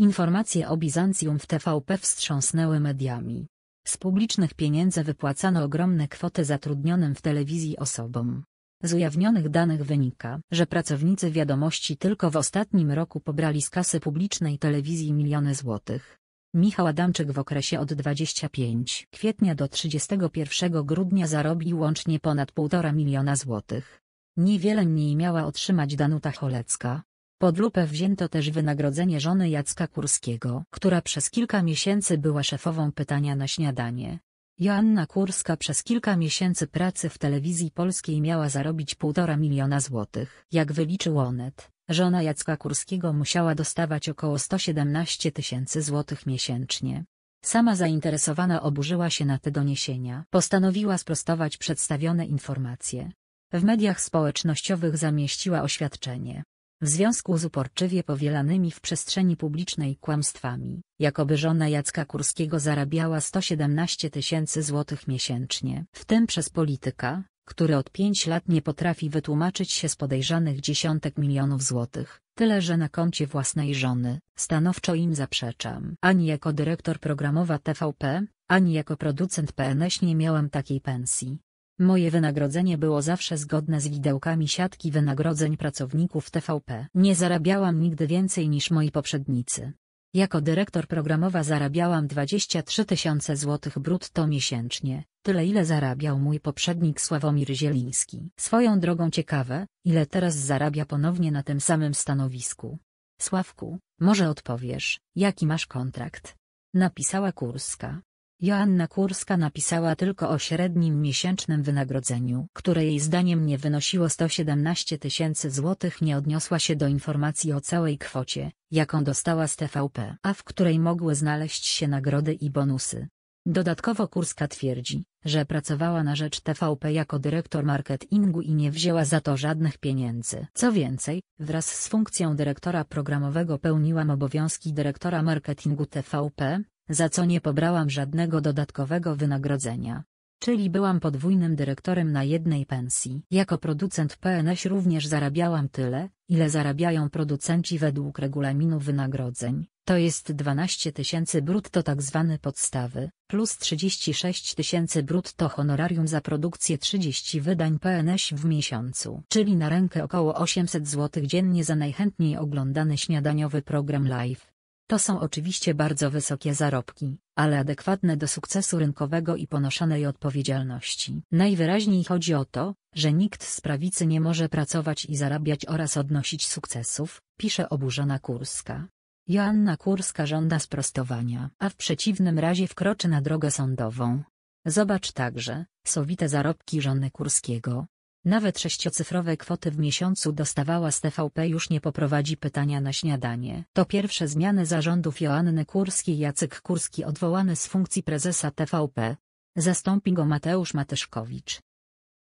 Informacje o Bizancjum w TVP wstrząsnęły mediami. Z publicznych pieniędzy wypłacano ogromne kwoty zatrudnionym w telewizji osobom. Z ujawnionych danych wynika, że pracownicy wiadomości tylko w ostatnim roku pobrali z kasy publicznej telewizji miliony złotych. Michał Adamczyk w okresie od 25 kwietnia do 31 grudnia zarobił łącznie ponad 1,5 miliona złotych. Niewiele mniej miała otrzymać Danuta Cholecka, pod lupę wzięto też wynagrodzenie żony Jacka Kurskiego, która przez kilka miesięcy była szefową pytania na śniadanie. Joanna Kurska przez kilka miesięcy pracy w telewizji polskiej miała zarobić półtora miliona złotych. Jak wyliczył Onet, żona Jacka Kurskiego musiała dostawać około 117 tysięcy złotych miesięcznie. Sama zainteresowana oburzyła się na te doniesienia. Postanowiła sprostować przedstawione informacje. W mediach społecznościowych zamieściła oświadczenie, w związku z uporczywie powielanymi w przestrzeni publicznej kłamstwami, jakoby żona Jacka Kurskiego zarabiała 117 tysięcy złotych miesięcznie, w tym przez polityka, który od pięć lat nie potrafi wytłumaczyć się z podejrzanych dziesiątek milionów złotych, tyle że na koncie własnej żony, stanowczo im zaprzeczam. Ani jako dyrektor programowa TVP, ani jako producent PNS nie miałem takiej pensji, Moje wynagrodzenie było zawsze zgodne z widełkami siatki wynagrodzeń pracowników TVP. Nie zarabiałam nigdy więcej niż moi poprzednicy. Jako dyrektor programowa zarabiałam 23 tysiące złotych brutto miesięcznie, tyle ile zarabiał mój poprzednik Sławomir Zieliński. Swoją drogą ciekawe, ile teraz zarabia ponownie na tym samym stanowisku. Sławku, może odpowiesz, jaki masz kontrakt? Napisała Kurska. Joanna Kurska napisała tylko o średnim miesięcznym wynagrodzeniu, które jej zdaniem nie wynosiło 117 tysięcy złotych nie odniosła się do informacji o całej kwocie, jaką dostała z TVP, a w której mogły znaleźć się nagrody i bonusy. Dodatkowo Kurska twierdzi, że pracowała na rzecz TVP jako dyrektor marketingu i nie wzięła za to żadnych pieniędzy. Co więcej, wraz z funkcją dyrektora programowego pełniłam obowiązki dyrektora marketingu TVP, za co nie pobrałam żadnego dodatkowego wynagrodzenia. Czyli byłam podwójnym dyrektorem na jednej pensji. Jako producent PNS również zarabiałam tyle, ile zarabiają producenci według regulaminu wynagrodzeń, to jest 12 tysięcy brutto tak zwany podstawy, plus 36 tysięcy brutto honorarium za produkcję 30 wydań PNS w miesiącu, czyli na rękę około 800 zł dziennie za najchętniej oglądany śniadaniowy program live. To są oczywiście bardzo wysokie zarobki, ale adekwatne do sukcesu rynkowego i ponoszonej odpowiedzialności. Najwyraźniej chodzi o to, że nikt z prawicy nie może pracować i zarabiać oraz odnosić sukcesów, pisze oburzona Kurska. Joanna Kurska żąda sprostowania, a w przeciwnym razie wkroczy na drogę sądową. Zobacz także, sowite zarobki żony Kurskiego, nawet sześciocyfrowe kwoty w miesiącu dostawała z TVP już nie poprowadzi pytania na śniadanie. To pierwsze zmiany zarządów Joanny Kurskiej. Jacek Kurski odwołany z funkcji prezesa TVP. Zastąpi go Mateusz Matyszkowicz.